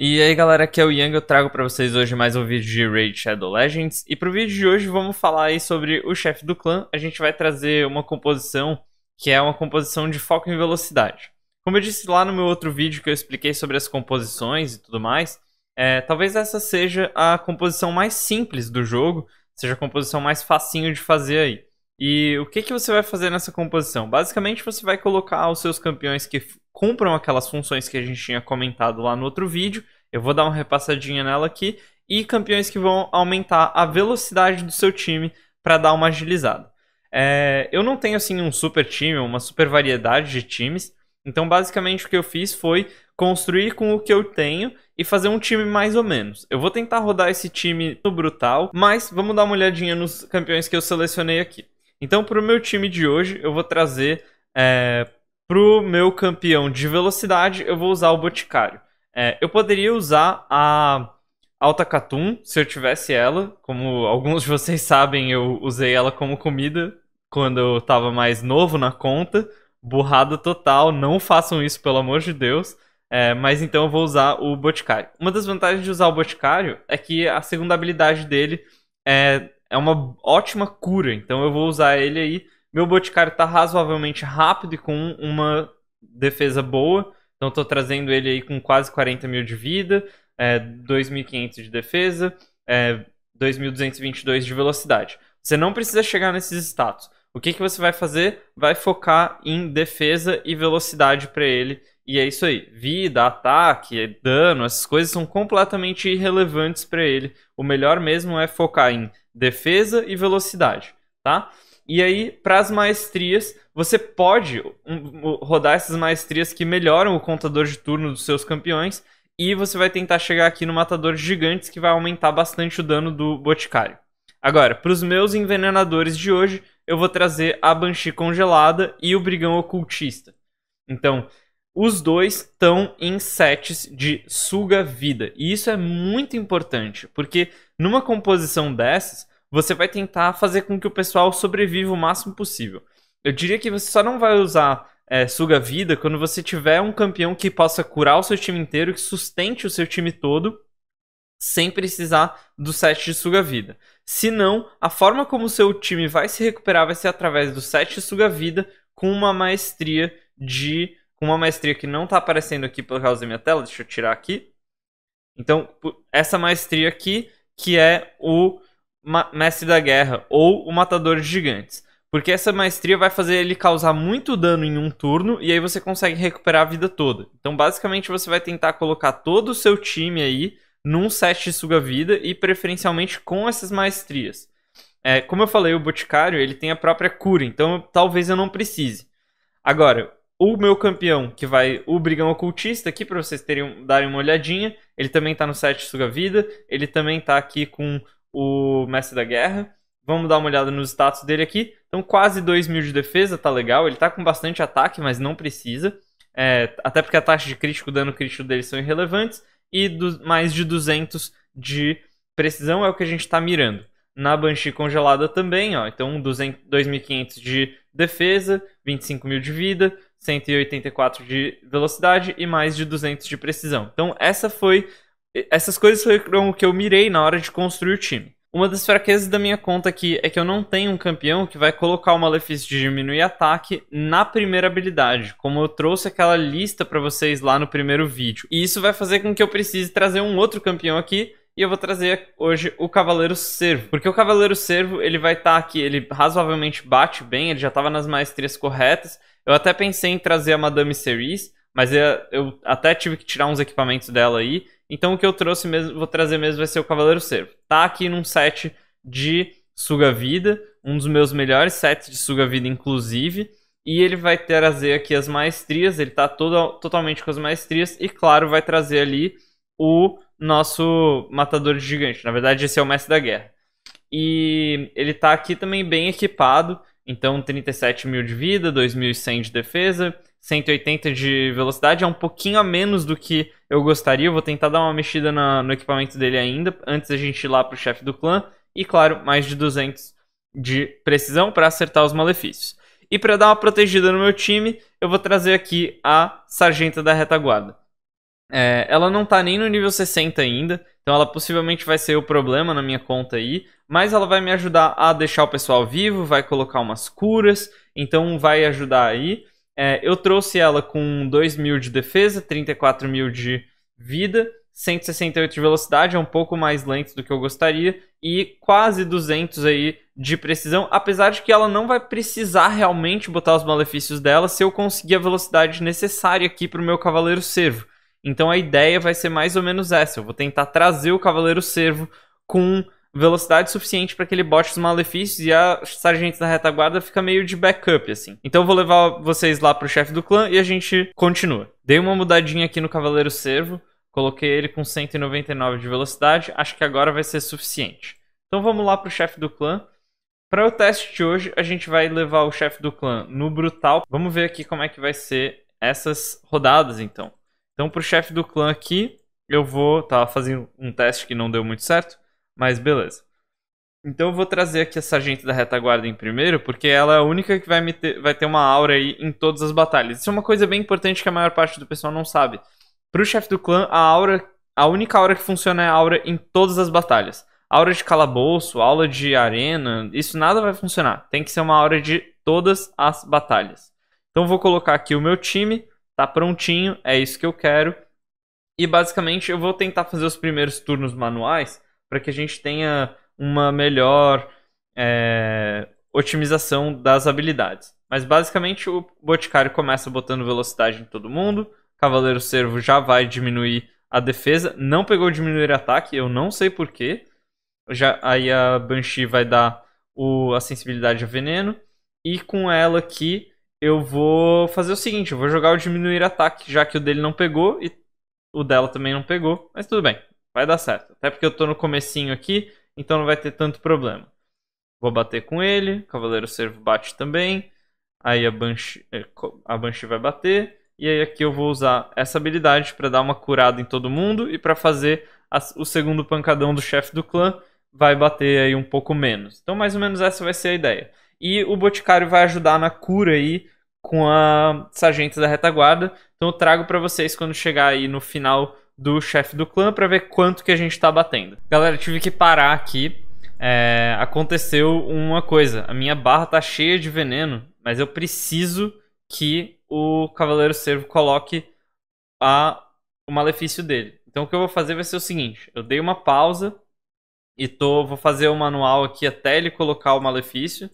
E aí galera, aqui é o Yang, eu trago para vocês hoje mais um vídeo de Raid Shadow Legends E pro vídeo de hoje vamos falar aí sobre o chefe do clã A gente vai trazer uma composição que é uma composição de foco em velocidade Como eu disse lá no meu outro vídeo que eu expliquei sobre as composições e tudo mais é, Talvez essa seja a composição mais simples do jogo Seja a composição mais facinho de fazer aí e o que, que você vai fazer nessa composição? Basicamente, você vai colocar os seus campeões que cumpram aquelas funções que a gente tinha comentado lá no outro vídeo. Eu vou dar uma repassadinha nela aqui. E campeões que vão aumentar a velocidade do seu time para dar uma agilizada. É, eu não tenho assim um super time, uma super variedade de times. Então, basicamente, o que eu fiz foi construir com o que eu tenho e fazer um time mais ou menos. Eu vou tentar rodar esse time no brutal, mas vamos dar uma olhadinha nos campeões que eu selecionei aqui. Então, para o meu time de hoje, eu vou trazer é, para o meu campeão de velocidade, eu vou usar o Boticário. É, eu poderia usar a Alta Catum, se eu tivesse ela. Como alguns de vocês sabem, eu usei ela como comida quando eu estava mais novo na conta. Burrada total, não façam isso, pelo amor de Deus. É, mas então eu vou usar o Boticário. Uma das vantagens de usar o Boticário é que a segunda habilidade dele é é uma ótima cura, então eu vou usar ele aí. Meu Boticário tá razoavelmente rápido e com uma defesa boa, então tô trazendo ele aí com quase 40 mil de vida, é, 2.500 de defesa, é, 2.222 de velocidade. Você não precisa chegar nesses status. O que, que você vai fazer? Vai focar em defesa e velocidade para ele e é isso aí. Vida, ataque, dano, essas coisas são completamente irrelevantes para ele. O melhor mesmo é focar em defesa e velocidade, tá? E aí, para as maestrias, você pode rodar essas maestrias que melhoram o contador de turno dos seus campeões. E você vai tentar chegar aqui no Matador de Gigantes, que vai aumentar bastante o dano do Boticário. Agora, para os meus envenenadores de hoje, eu vou trazer a Banshee Congelada e o Brigão Ocultista. Então, os dois estão em sets de suga-vida. E isso é muito importante, porque numa composição dessas, você vai tentar fazer com que o pessoal sobreviva o máximo possível. Eu diria que você só não vai usar é, suga-vida quando você tiver um campeão que possa curar o seu time inteiro, que sustente o seu time todo sem precisar do set de suga-vida. Se não, a forma como o seu time vai se recuperar vai ser através do set de suga-vida com uma maestria de com uma maestria que não está aparecendo aqui por causa da minha tela, deixa eu tirar aqui. Então, essa maestria aqui, que é o Mestre da Guerra, ou o Matador de Gigantes. Porque essa maestria vai fazer ele causar muito dano em um turno, e aí você consegue recuperar a vida toda. Então, basicamente, você vai tentar colocar todo o seu time aí num set de suga-vida, e preferencialmente com essas maestrias. É, como eu falei, o Boticário, ele tem a própria cura, então talvez eu não precise. Agora, o meu campeão, que vai o Brigão Ocultista, aqui para vocês terem, darem uma olhadinha. Ele também tá no site Suga Vida, ele também tá aqui com o Mestre da Guerra. Vamos dar uma olhada nos status dele aqui. Então, quase 2 mil de defesa, tá legal. Ele tá com bastante ataque, mas não precisa. É, até porque a taxa de crítico, dano crítico dele são irrelevantes. E do, mais de 200 de precisão é o que a gente está mirando. Na Banshee congelada também, ó. Então, 2.500 de defesa, 25 mil de vida, 184 de velocidade e mais de 200 de precisão. Então, essa foi essas coisas foram o que eu mirei na hora de construir o time. Uma das fraquezas da minha conta aqui é que eu não tenho um campeão que vai colocar o Malefício de diminuir ataque na primeira habilidade, como eu trouxe aquela lista para vocês lá no primeiro vídeo. E isso vai fazer com que eu precise trazer um outro campeão aqui e eu vou trazer hoje o Cavaleiro Servo, porque o Cavaleiro Servo ele vai estar tá aqui, ele razoavelmente bate bem, ele já estava nas maestrias corretas. Eu até pensei em trazer a Madame Cerise, mas eu, eu até tive que tirar uns equipamentos dela aí. Então o que eu trouxe mesmo, vou trazer mesmo vai ser o Cavaleiro Servo. Tá aqui num set de Suga Vida, um dos meus melhores sets de Suga Vida inclusive. E ele vai trazer aqui as maestrias, ele tá todo, totalmente com as maestrias. E claro, vai trazer ali o nosso matador de gigante. Na verdade, esse é o mestre da guerra. E ele tá aqui também bem equipado. Então, 37 mil de vida, 2.100 de defesa, 180 de velocidade. É um pouquinho a menos do que eu gostaria. Eu vou tentar dar uma mexida na, no equipamento dele ainda, antes da gente ir lá pro chefe do clã. E, claro, mais de 200 de precisão para acertar os malefícios. E para dar uma protegida no meu time, eu vou trazer aqui a Sargenta da Retaguarda. É, ela não tá nem no nível 60 ainda, então ela possivelmente vai ser o problema na minha conta aí, mas ela vai me ajudar a deixar o pessoal vivo, vai colocar umas curas, então vai ajudar aí. É, eu trouxe ela com 2 mil de defesa, 34 mil de vida, 168 de velocidade, é um pouco mais lento do que eu gostaria, e quase 200 aí de precisão, apesar de que ela não vai precisar realmente botar os malefícios dela se eu conseguir a velocidade necessária aqui para o meu Cavaleiro Servo. Então a ideia vai ser mais ou menos essa. Eu vou tentar trazer o Cavaleiro Servo com velocidade suficiente para que ele bote os malefícios e a sargento da retaguarda fica meio de backup, assim. Então eu vou levar vocês lá pro chefe do clã e a gente continua. Dei uma mudadinha aqui no Cavaleiro Servo, coloquei ele com 199 de velocidade, acho que agora vai ser suficiente. Então vamos lá pro chefe do clã. Para o teste de hoje, a gente vai levar o chefe do clã no Brutal. Vamos ver aqui como é que vai ser essas rodadas, então. Então, pro chefe do clã aqui, eu vou. Tava fazendo um teste que não deu muito certo, mas beleza. Então eu vou trazer aqui a sargento da retaguarda em primeiro, porque ela é a única que vai, ter, vai ter uma aura aí em todas as batalhas. Isso é uma coisa bem importante que a maior parte do pessoal não sabe. Pro chefe do clã, a aura, a única aura que funciona é a aura em todas as batalhas. Aura de calabouço, aula de arena, isso nada vai funcionar. Tem que ser uma aura de todas as batalhas. Então vou colocar aqui o meu time tá prontinho, é isso que eu quero. E basicamente eu vou tentar fazer os primeiros turnos manuais para que a gente tenha uma melhor é, otimização das habilidades. Mas basicamente o Boticário começa botando velocidade em todo mundo, Cavaleiro Servo já vai diminuir a defesa, não pegou diminuir ataque, eu não sei porquê. Já, aí a Banshee vai dar o, a sensibilidade a veneno, e com ela aqui eu vou fazer o seguinte, eu vou jogar o diminuir ataque, já que o dele não pegou e o dela também não pegou, mas tudo bem, vai dar certo. Até porque eu tô no comecinho aqui, então não vai ter tanto problema. Vou bater com ele, Cavaleiro Servo bate também, aí a Banshee, eh, a Banshee vai bater, e aí aqui eu vou usar essa habilidade para dar uma curada em todo mundo e para fazer a, o segundo pancadão do chefe do clã vai bater aí um pouco menos. Então mais ou menos essa vai ser a ideia. E o Boticário vai ajudar na cura aí com a sargento da retaguarda. Então eu trago para vocês quando chegar aí no final do chefe do clã para ver quanto que a gente tá batendo. Galera, tive que parar aqui. É, aconteceu uma coisa. A minha barra tá cheia de veneno, mas eu preciso que o Cavaleiro Servo coloque a, o malefício dele. Então o que eu vou fazer vai ser o seguinte: eu dei uma pausa e tô, vou fazer o manual aqui até ele colocar o malefício.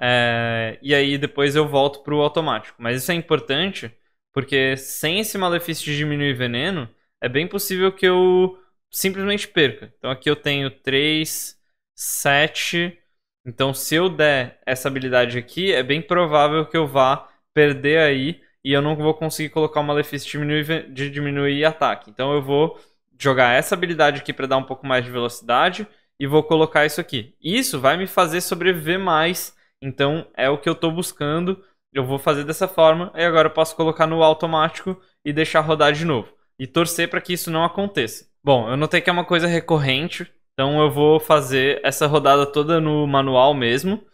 É, e aí depois eu volto pro automático. Mas isso é importante, porque sem esse malefício de diminuir veneno, é bem possível que eu simplesmente perca. Então aqui eu tenho 3, 7. Então se eu der essa habilidade aqui, é bem provável que eu vá perder aí e eu não vou conseguir colocar o malefício de diminuir, de diminuir ataque. Então eu vou jogar essa habilidade aqui para dar um pouco mais de velocidade e vou colocar isso aqui. Isso vai me fazer sobreviver mais então é o que eu estou buscando. Eu vou fazer dessa forma e agora eu posso colocar no automático e deixar rodar de novo. E torcer para que isso não aconteça. Bom, eu notei que é uma coisa recorrente, então eu vou fazer essa rodada toda no manual mesmo.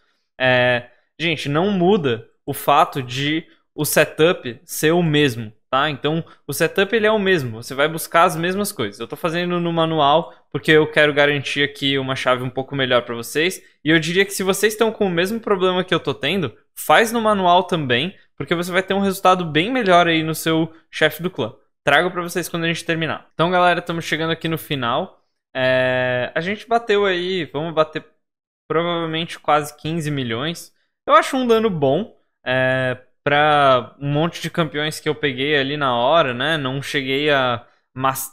É, gente, não muda o fato de o setup ser o mesmo. Tá? Então, o setup ele é o mesmo, você vai buscar as mesmas coisas. Eu estou fazendo no manual porque eu quero garantir aqui uma chave um pouco melhor para vocês. E eu diria que se vocês estão com o mesmo problema que eu estou tendo, faz no manual também, porque você vai ter um resultado bem melhor aí no seu chefe do clã. Trago para vocês quando a gente terminar. Então, galera, estamos chegando aqui no final. É... A gente bateu aí, vamos bater provavelmente quase 15 milhões. Eu acho um dano bom. É para um monte de campeões que eu peguei ali na hora, né? Não cheguei a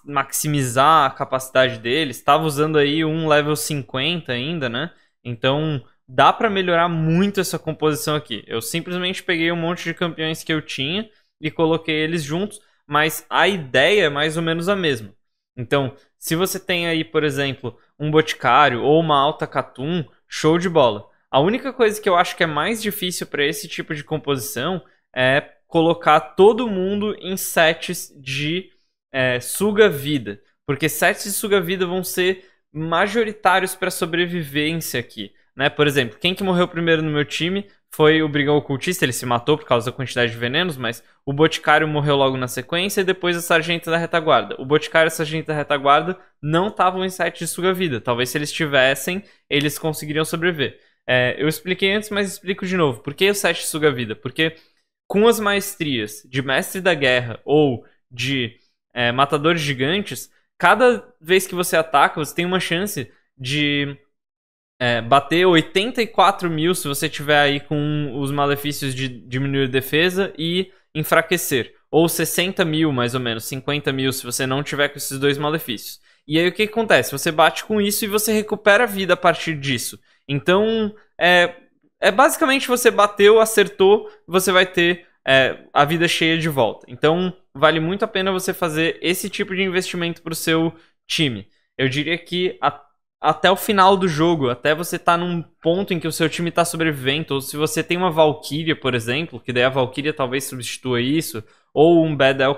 maximizar a capacidade deles. Estava usando aí um level 50 ainda, né? Então dá para melhorar muito essa composição aqui. Eu simplesmente peguei um monte de campeões que eu tinha e coloquei eles juntos, mas a ideia é mais ou menos a mesma. Então, se você tem aí, por exemplo, um Boticário ou uma Alta Catum, show de bola. A única coisa que eu acho que é mais difícil para esse tipo de composição é colocar todo mundo em sets de é, suga-vida. Porque sets de suga-vida vão ser majoritários para sobrevivência aqui. Né? Por exemplo, quem que morreu primeiro no meu time foi o Brigão Ocultista, ele se matou por causa da quantidade de venenos, mas o Boticário morreu logo na sequência e depois a Sargento da Retaguarda. O Boticário e a Sargento da Retaguarda não estavam em site de suga-vida. Talvez se eles tivessem, eles conseguiriam sobreviver. É, eu expliquei antes, mas explico de novo. Por que o Sete suga vida? Porque com as maestrias de Mestre da Guerra ou de é, Matadores Gigantes, cada vez que você ataca, você tem uma chance de é, bater 84 mil se você tiver aí com os malefícios de diminuir defesa e enfraquecer. Ou 60 mil, mais ou menos, 50 mil se você não tiver com esses dois malefícios. E aí o que acontece? Você bate com isso e você recupera a vida a partir disso. Então, é, é basicamente você bateu, acertou, você vai ter é, a vida cheia de volta. Então, vale muito a pena você fazer esse tipo de investimento para o seu time. Eu diria que a, até o final do jogo, até você estar tá num ponto em que o seu time está sobrevivendo, ou se você tem uma Valkyria, por exemplo, que daí a Valkyria talvez substitua isso, ou um Bad El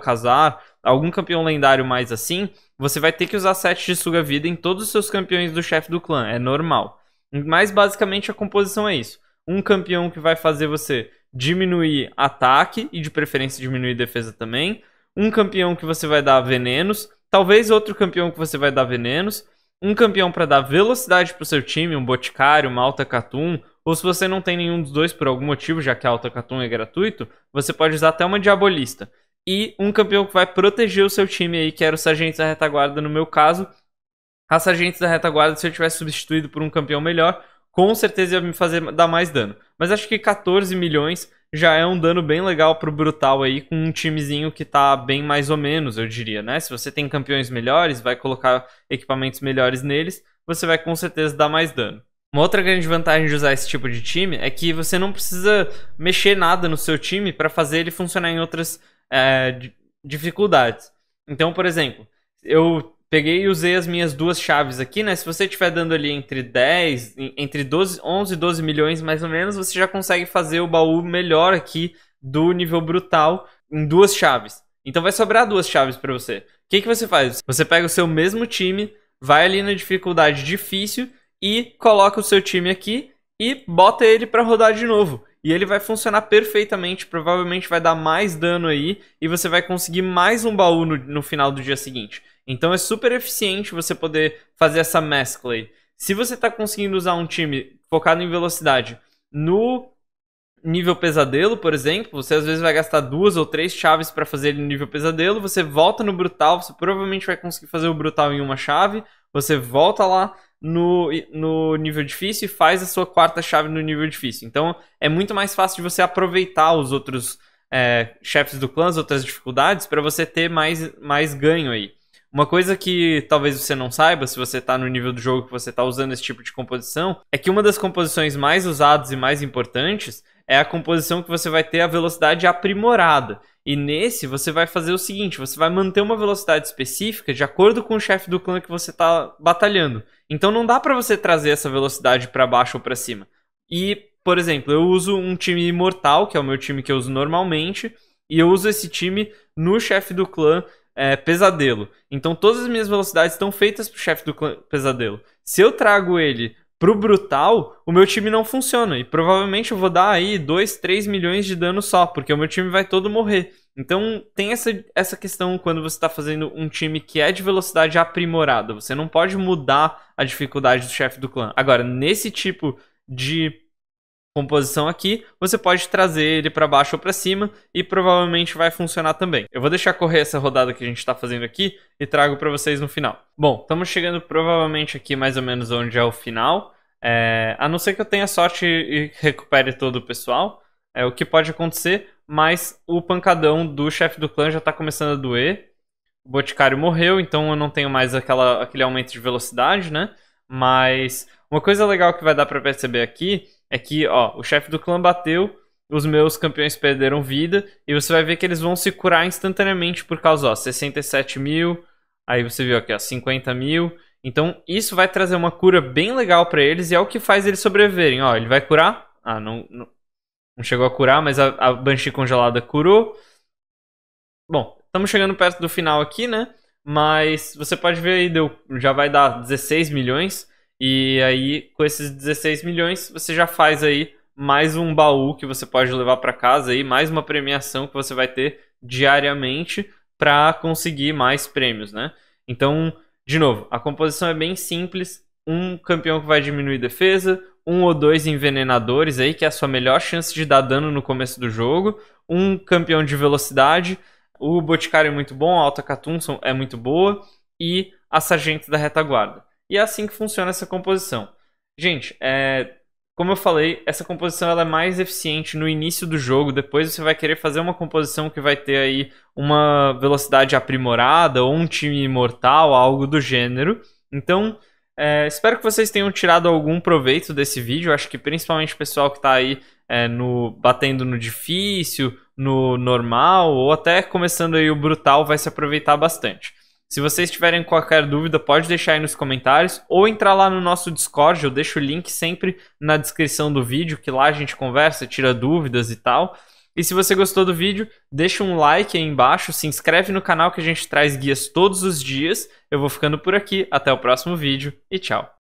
algum campeão lendário mais assim, você vai ter que usar sete de suga vida em todos os seus campeões do chefe do clã, é normal. Mas basicamente a composição é isso. Um campeão que vai fazer você diminuir ataque e de preferência diminuir defesa também. Um campeão que você vai dar venenos, talvez outro campeão que você vai dar venenos. Um campeão para dar velocidade para o seu time, um Boticário, uma Alta Catum, ou se você não tem nenhum dos dois por algum motivo, já que a Alta Catum é gratuito, você pode usar até uma Diabolista. E um campeão que vai proteger o seu time aí, que era o Sargento da Retaguarda no meu caso, Raça Agentes da Retaguarda, se eu tivesse substituído por um campeão melhor, com certeza ia me fazer dar mais dano. Mas acho que 14 milhões já é um dano bem legal pro Brutal aí, com um timezinho que tá bem mais ou menos, eu diria, né? Se você tem campeões melhores, vai colocar equipamentos melhores neles, você vai com certeza dar mais dano. Uma outra grande vantagem de usar esse tipo de time é que você não precisa mexer nada no seu time para fazer ele funcionar em outras é, dificuldades. Então, por exemplo, eu Peguei e usei as minhas duas chaves aqui, né? Se você estiver dando ali entre 10, entre 12, 11 e 12 milhões mais ou menos, você já consegue fazer o baú melhor aqui do nível brutal em duas chaves. Então vai sobrar duas chaves para você. O que, que você faz? Você pega o seu mesmo time, vai ali na dificuldade difícil e coloca o seu time aqui e bota ele para rodar de novo. E ele vai funcionar perfeitamente, provavelmente vai dar mais dano aí, e você vai conseguir mais um baú no, no final do dia seguinte. Então é super eficiente você poder fazer essa mescla aí. Se você está conseguindo usar um time focado em velocidade no nível pesadelo, por exemplo, você às vezes vai gastar duas ou três chaves para fazer ele no nível pesadelo, você volta no brutal, você provavelmente vai conseguir fazer o brutal em uma chave, você volta lá no, no nível difícil e faz a sua quarta chave no nível difícil. Então é muito mais fácil de você aproveitar os outros é, chefes do clã, as outras dificuldades, para você ter mais, mais ganho aí. Uma coisa que talvez você não saiba, se você está no nível do jogo que você está usando esse tipo de composição, é que uma das composições mais usadas e mais importantes é a composição que você vai ter a velocidade aprimorada. E nesse você vai fazer o seguinte: você vai manter uma velocidade específica de acordo com o chefe do clã que você está batalhando. Então não dá para você trazer essa velocidade para baixo ou para cima. E, por exemplo, eu uso um time imortal, que é o meu time que eu uso normalmente, e eu uso esse time no chefe do clã é, pesadelo. Então todas as minhas velocidades estão feitas pro chefe do clã, pesadelo. Se eu trago ele pro brutal, o meu time não funciona. E provavelmente eu vou dar aí 2, 3 milhões de dano só, porque o meu time vai todo morrer. Então tem essa, essa questão quando você está fazendo um time que é de velocidade aprimorada. Você não pode mudar a dificuldade do chefe do clã. Agora, nesse tipo de composição aqui, você pode trazer ele para baixo ou para cima e provavelmente vai funcionar também. Eu vou deixar correr essa rodada que a gente está fazendo aqui e trago para vocês no final. Bom, estamos chegando provavelmente aqui mais ou menos onde é o final, é, a não ser que eu tenha sorte e recupere todo o pessoal, é o que pode acontecer, mas o pancadão do chefe do clã já está começando a doer. O Boticário morreu, então eu não tenho mais aquela, aquele aumento de velocidade, né? Mas uma coisa legal que vai dar para perceber aqui é que, ó, o chefe do clã bateu, os meus campeões perderam vida, e você vai ver que eles vão se curar instantaneamente por causa, ó, 67 mil, aí você viu aqui, ó, 50 mil. Então, isso vai trazer uma cura bem legal para eles, e é o que faz eles sobreviverem. Ó, ele vai curar, ah, não, não, não chegou a curar, mas a, a Banshee congelada curou. Bom, estamos chegando perto do final aqui, né? Mas você pode ver aí, deu, já vai dar 16 milhões. E aí, com esses 16 milhões, você já faz aí mais um baú que você pode levar para casa aí, mais uma premiação que você vai ter diariamente para conseguir mais prêmios, né? Então, de novo, a composição é bem simples, um campeão que vai diminuir defesa, um ou dois envenenadores aí, que é a sua melhor chance de dar dano no começo do jogo, um campeão de velocidade, o Boticário é muito bom, a Alta Catunson é muito boa e a Sargento da Retaguarda. E é assim que funciona essa composição. Gente, é, como eu falei, essa composição ela é mais eficiente no início do jogo. Depois você vai querer fazer uma composição que vai ter aí uma velocidade aprimorada ou um time imortal, algo do gênero. Então, é, espero que vocês tenham tirado algum proveito desse vídeo. Acho que principalmente o pessoal que está aí é, no batendo no difícil, no normal ou até começando aí o brutal vai se aproveitar bastante. Se vocês tiverem qualquer dúvida, pode deixar aí nos comentários ou entrar lá no nosso Discord, eu deixo o link sempre na descrição do vídeo, que lá a gente conversa, tira dúvidas e tal. E se você gostou do vídeo, deixa um like aí embaixo, se inscreve no canal que a gente traz guias todos os dias. Eu vou ficando por aqui, até o próximo vídeo e tchau.